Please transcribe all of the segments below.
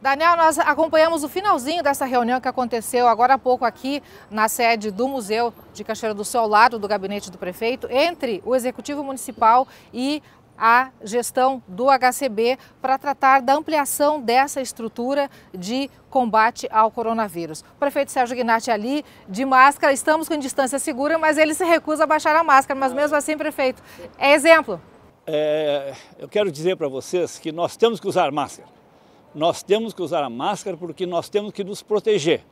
Daniel, nós acompanhamos o finalzinho dessa reunião que aconteceu agora há pouco aqui na sede do Museu de Cachoeira do Sol, ao lado do gabinete do prefeito, entre o Executivo Municipal e a gestão do HCB para tratar da ampliação dessa estrutura de combate ao coronavírus. O prefeito Sérgio Guinatti ali, de máscara, estamos com distância segura, mas ele se recusa a baixar a máscara, mas mesmo assim, prefeito, é exemplo. É, eu quero dizer para vocês que nós temos que usar máscara nós temos que usar a máscara porque nós temos que nos proteger.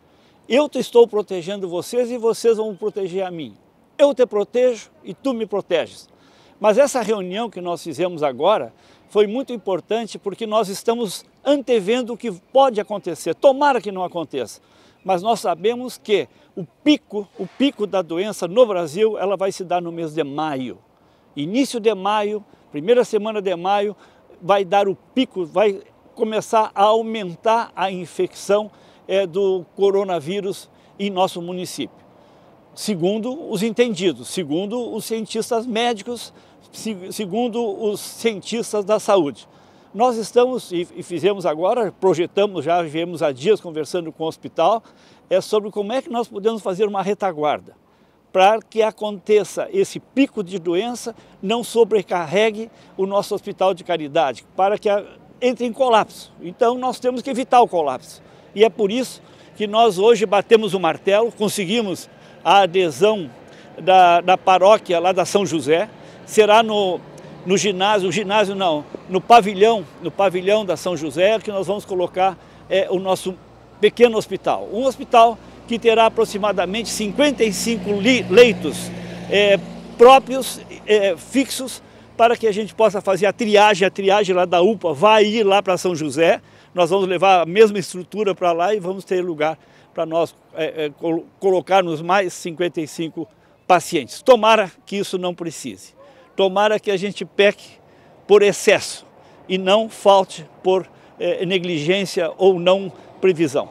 Eu te estou protegendo vocês e vocês vão proteger a mim. Eu te protejo e tu me proteges. Mas essa reunião que nós fizemos agora foi muito importante porque nós estamos antevendo o que pode acontecer. Tomara que não aconteça. Mas nós sabemos que o pico, o pico da doença no Brasil, ela vai se dar no mês de maio. Início de maio, primeira semana de maio, vai dar o pico, vai começar a aumentar a infecção é, do coronavírus em nosso município. Segundo os entendidos, segundo os cientistas médicos, segundo os cientistas da saúde. Nós estamos e fizemos agora, projetamos já, viemos há dias conversando com o hospital, é sobre como é que nós podemos fazer uma retaguarda para que aconteça esse pico de doença, não sobrecarregue o nosso hospital de caridade, para que a entra em colapso. Então nós temos que evitar o colapso. E é por isso que nós hoje batemos o martelo, conseguimos a adesão da, da paróquia lá da São José. Será no, no ginásio, ginásio não, no pavilhão, no pavilhão da São José é que nós vamos colocar é, o nosso pequeno hospital. Um hospital que terá aproximadamente 55 leitos é, próprios, é, fixos para que a gente possa fazer a triagem. A triagem lá da UPA vai ir lá para São José. Nós vamos levar a mesma estrutura para lá e vamos ter lugar para nós é, é, colocarmos mais 55 pacientes. Tomara que isso não precise. Tomara que a gente peque por excesso e não falte por é, negligência ou não previsão.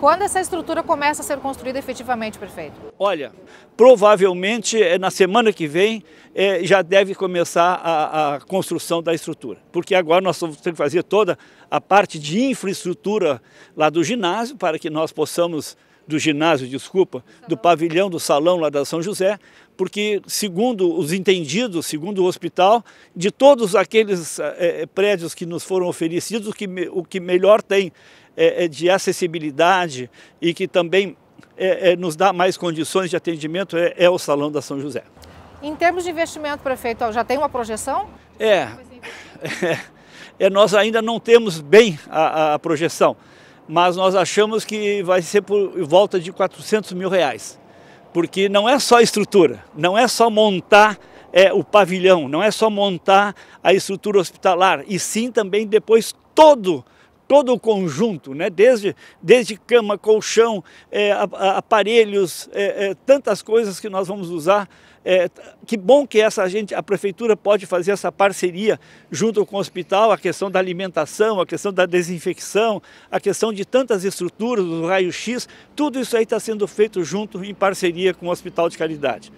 Quando essa estrutura começa a ser construída efetivamente, prefeito? Olha, provavelmente eh, na semana que vem eh, já deve começar a, a, construção da estrutura, porque agora nós vamos ter que fazer toda a parte de infraestrutura lá do ginásio para que nós possamos do ginásio, desculpa, do pavilhão do salão lá da São José, porque segundo os entendidos, segundo o hospital, de todos aqueles eh, prédios que nos foram oferecidos, o que, o que melhor tem é, é, de acessibilidade e que também é, é nos dá mais condições de atendimento é, é, o Salão da São José. Em termos de investimento, prefeito, já tem uma projeção? É, nós ainda não temos bem a, a, projeção, mas nós achamos que vai ser por volta de 400 mil reais, porque não é só estrutura, não é só montar é, o pavilhão, não é só montar a estrutura hospitalar, e sim também depois todo todo o conjunto, né? desde, desde cama, colchão, é, aparelhos, é, é, tantas coisas que nós vamos usar. É, que bom que essa gente, a prefeitura pode fazer essa parceria junto com o hospital, a questão da alimentação, a questão da desinfecção, a questão de tantas estruturas, do raio-x, tudo isso aí está sendo feito junto em parceria com o Hospital de Caridade.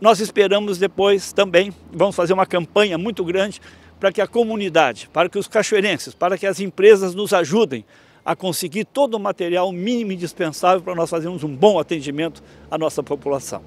Nós esperamos depois também, vamos fazer uma campanha muito grande para que a comunidade, para que os cachoeirenses, para que as empresas nos ajudem a conseguir todo o material mínimo indispensável para nós fazermos um bom atendimento à nossa população.